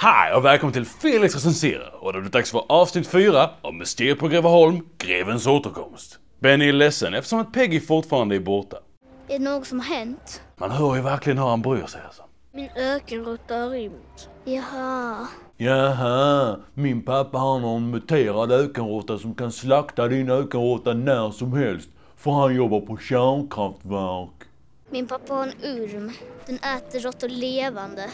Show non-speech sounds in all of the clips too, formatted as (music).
Hej och välkommen till Felix recenserar och det är dags för avsnitt 4 av Mysteriet på Greveholm, Grevens återkomst. Benny är ledsen eftersom att Peggy fortfarande är borta. Är Det något som har hänt. Man hör ju verkligen hur han bryr sig alltså. Min ökenrotta har rymt. Jaha. Jaha, min pappa har någon muterad ökenråtta som kan slakta din ökenråtta när som helst. För han jobbar på kärnkraftverk. Min pappa har en urm. Den äter råttor levande.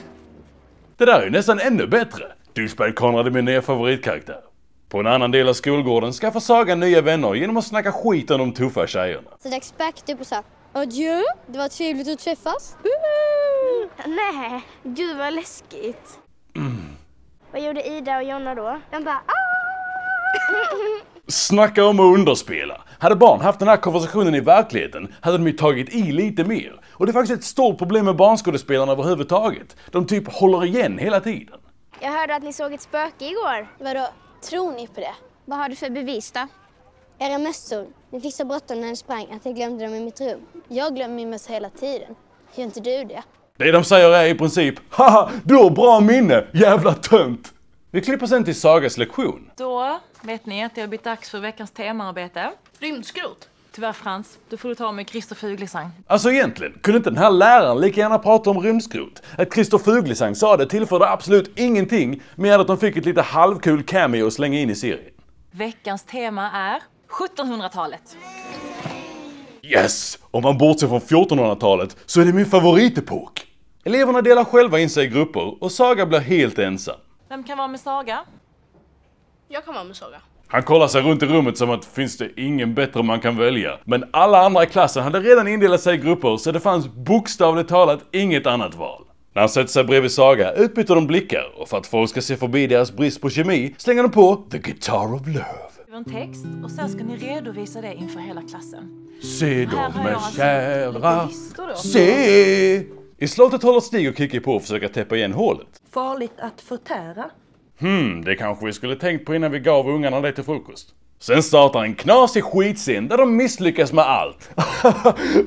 Det där är ju nästan ännu bättre! Douchebag Konrad är min nya favoritkaraktär. På en annan del av skolgården skaffar Saga nya vänner genom att snacka skit om de tuffa tjejerna. Så dags back, du på så Adjö, det var trevligt att träffas. Mm. Nej, gud vad läskigt. Mm. (clears throat) Vad gjorde Ida och Jonna då? De bara ah! Snacka om att underspela! Hade barn haft den här konversationen i verkligheten hade de ju tagit i lite mer. Och det är faktiskt ett stort problem med barnskådespelarna överhuvudtaget. De typ håller igen hela tiden. Jag hörde att ni såg ett spöke igår. Vadå, tror ni på det? Vad har du för bevis då? Era mössor. Ni fick så bråttom när ni sprang att jag glömde dem i mitt rum. Jag glömmer min mössa hela tiden. Gör inte du det? Det de säger är i princip Haha, du har bra minne, jävla tönt! Vi klipper sen till Sagas lektion. Då vet ni att det har blivit dags för veckans temaarbete. Rymdskrot. Tyvärr Frans, då får du ta med Christer Fuglesang. Alltså egentligen, kunde inte den här läraren lika gärna prata om rymdskrot? Att Christer Fuglesang sa det tillförde absolut ingenting, mer än att de fick ett lite halvkul cameo att slänga in i serien. Veckans tema är 1700-talet. Yes! Om man bortser från 1400-talet så är det min favoritepok! Eleverna delar själva in sig i grupper och Saga blir helt ensam. Vem kan vara med Saga? Jag kan vara med Saga. Han kollar sig runt i rummet som att finns det ingen bättre man kan välja. Men alla andra i klassen hade redan indelat sig i grupper så det fanns bokstavligt talat inget annat val. När han sätter sig bredvid Saga utbyter de blickar och för att folk ska se förbi deras brist på kemi slänger de på The Guitar of Love. en text och sen ska ni redovisa det inför hela klassen. Se dem med alltså kära, se! I slottet håller Stig och Kikki på att försöka täppa igen hålet. Farligt att förtära. Hmm, det kanske vi skulle tänkt på innan vi gav ungarna det till frukost. Sen startar en knasig skitscen där de misslyckas med allt. (laughs)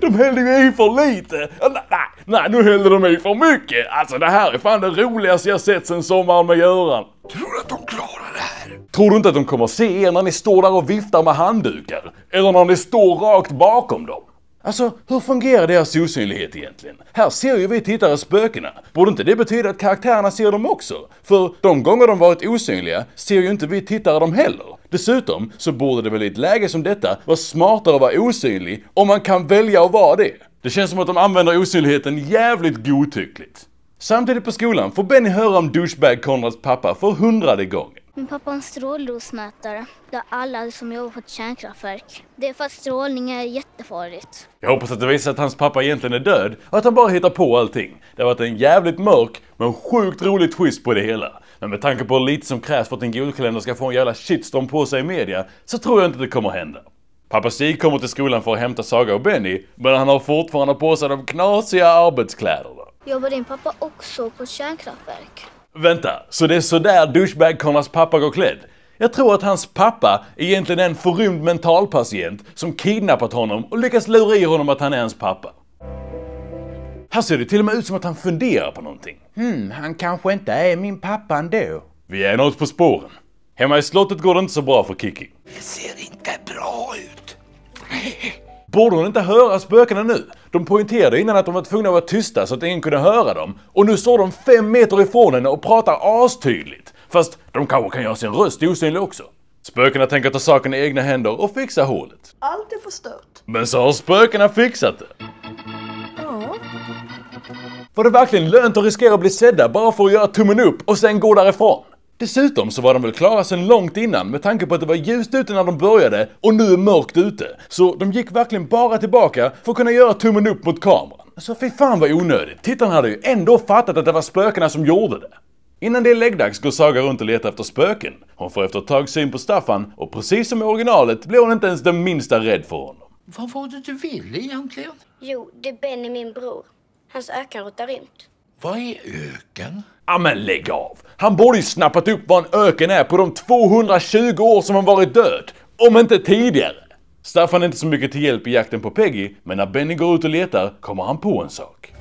de hällde ju i för lite! Ah, nej, nej, nu hällde de i för mycket! Alltså det här är fan det roligaste jag sett sen sommaren med Göran. Tror du att de klarar det här? Tror du inte att de kommer se er när ni står där och viftar med handdukar? Eller när ni står rakt bakom dem? Alltså, hur fungerar deras osynlighet egentligen? Här ser ju vi tittare spökena. Borde inte det betyda att karaktärerna ser dem också? För de gånger de varit osynliga ser ju inte vi tittare dem heller. Dessutom så borde det väl i ett läge som detta vara smartare att vara osynlig om man kan välja att vara det. Det känns som att de använder osynligheten jävligt godtyckligt. Samtidigt på skolan får Benny höra om douchebag Konrads pappa för hundrade gången. Min pappa har en stråldosmätare har alla som jobbar på ett kärnkraftverk. Det är för att strålning är jättefarligt. Jag hoppas att det visar att hans pappa egentligen är död och att han bara hittar på allting. Det har varit en jävligt mörk men sjukt rolig twist på det hela. Men med tanke på hur lite som krävs för att en julkalender ska få en jävla shitstorm på sig i media så tror jag inte det kommer hända. Pappa Stig kommer till skolan för att hämta Saga och Benny men han har fortfarande på sig de knasiga arbetskläderna. Jobbar din pappa också på ett kärnkraftverk? Vänta, så det är sådär douchebag-Connors pappa går klädd? Jag tror att hans pappa egentligen är en förrymd mentalpatient som kidnappat honom och lyckats lura i honom att han är hans pappa. Här ser det till och med ut som att han funderar på någonting. Hmm, han kanske inte är min pappa ändå. Vi är något på spåren. Hemma i slottet går det inte så bra för Kiki. Det ser inte bra ut. Borde hon inte höra spökena nu? De poängterade innan att de var tvungna att vara tysta så att ingen kunde höra dem. Och nu står de fem meter ifrån henne och pratar astydligt. Fast de kanske kan göra sin röst osynlig också. Spökena tänker ta saken i egna händer och fixa hålet. Allt är förstört. Men så har spökena fixat det. Var det verkligen lönt att riskera att bli sedda bara för att göra tummen upp och sen gå därifrån? Dessutom så var de väl klara sedan långt innan med tanke på att det var ljust ute när de började och nu är mörkt ute. Så de gick verkligen bara tillbaka för att kunna göra tummen upp mot kameran. Så fy fan vad onödigt. Tittarna hade ju ändå fattat att det var spökena som gjorde det. Innan det är läggdags går Saga runt och letar efter spöken. Hon får efter ett tag syn på Staffan och precis som i originalet blir hon inte ens den minsta rädd för honom. Vad var det du ville egentligen? Jo, det är Benny, min bror. Hans ökenrot har rymt. Vad är öken? Ja men lägg av! Han borde ju snappat upp vad en öken är på de 220 år som han varit död. Om inte tidigare. Staffan är inte så mycket till hjälp i jakten på Peggy, men när Benny går ut och letar kommer han på en sak.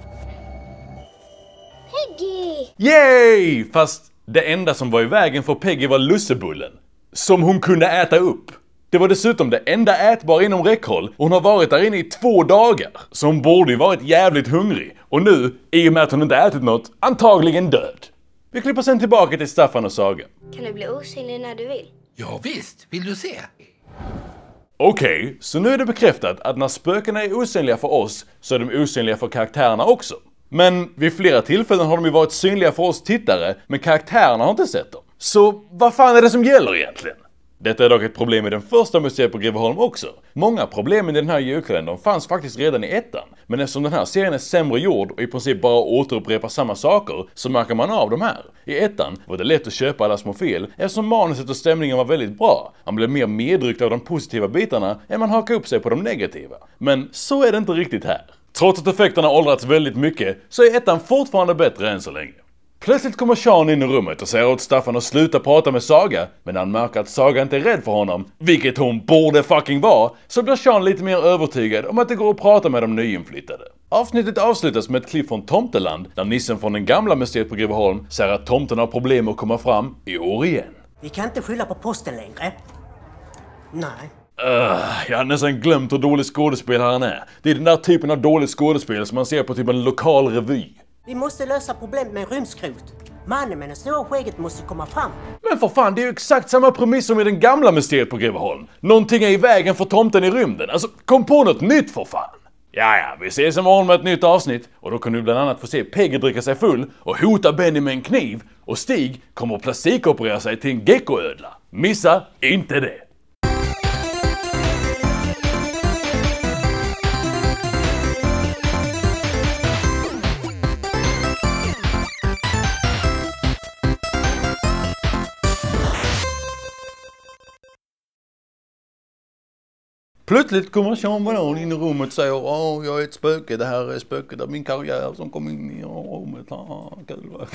Peggy! Yay! Fast det enda som var i vägen för Peggy var lussebullen. Som hon kunde äta upp. Det var dessutom det enda ätbara inom räckhåll och hon har varit där inne i två dagar. Så hon borde ju varit jävligt hungrig. Och nu, i och med att hon inte ätit något, antagligen död. Vi klipper sen tillbaka till Staffan och Saga. Kan du bli osynlig när du vill? Ja, visst. Vill du se? Okej, okay, så nu är det bekräftat att när spökena är osynliga för oss så är de osynliga för karaktärerna också. Men vid flera tillfällen har de ju varit synliga för oss tittare, men karaktärerna har inte sett dem. Så vad fan är det som gäller egentligen? Detta är dock ett problem i den första museet på Greveholm också. Många problem i den här julkalendern fanns faktiskt redan i ettan. Men eftersom den här serien är sämre gjord och i princip bara återupprepar samma saker, så märker man av de här. I ettan var det lätt att köpa alla små fel eftersom manuset och stämningen var väldigt bra. Man blev mer medryckt av de positiva bitarna än man hakade upp sig på de negativa. Men så är det inte riktigt här. Trots att effekterna åldrats väldigt mycket, så är ettan fortfarande bättre än så länge. Plötsligt kommer Sean in i rummet och säger åt Staffan att sluta prata med Saga, men han märker att Saga inte är rädd för honom, vilket hon borde fucking vara, så blir Sean lite mer övertygad om att det går att prata med de nyinflyttade. Avsnittet avslutas med ett klipp från Tomteland, där nissen från den gamla museet på Greveholm säger att tomten har problem med att komma fram i år igen. Vi kan inte skylla på posten längre. Nej. Uh, jag hade nästan glömt hur dålig skådespelare han är. Det är den där typen av dåligt skådespel som man ser på typ en lokal revy. Vi måste lösa problemet med rymdskrot. Mannen med det stora skägget måste komma fram. Men för fan, det är ju exakt samma premiss som i den gamla mysteriet på Greveholm. Någonting är i vägen för tomten i rymden. Alltså, kom på något nytt för fan! Ja, ja, vi ses imorgon med ett nytt avsnitt och då kan du bland annat få se Peggy dricka sig full och hota Benny med en kniv och Stig kommer att plastikoperera sig till en geckoödla. Missa inte det! Plötsligt kommer Jean Valjean in i rummet och säger Åh, jag är ett spöke, det här är spöket av min karriär som kom in i rummet. Ah, kul.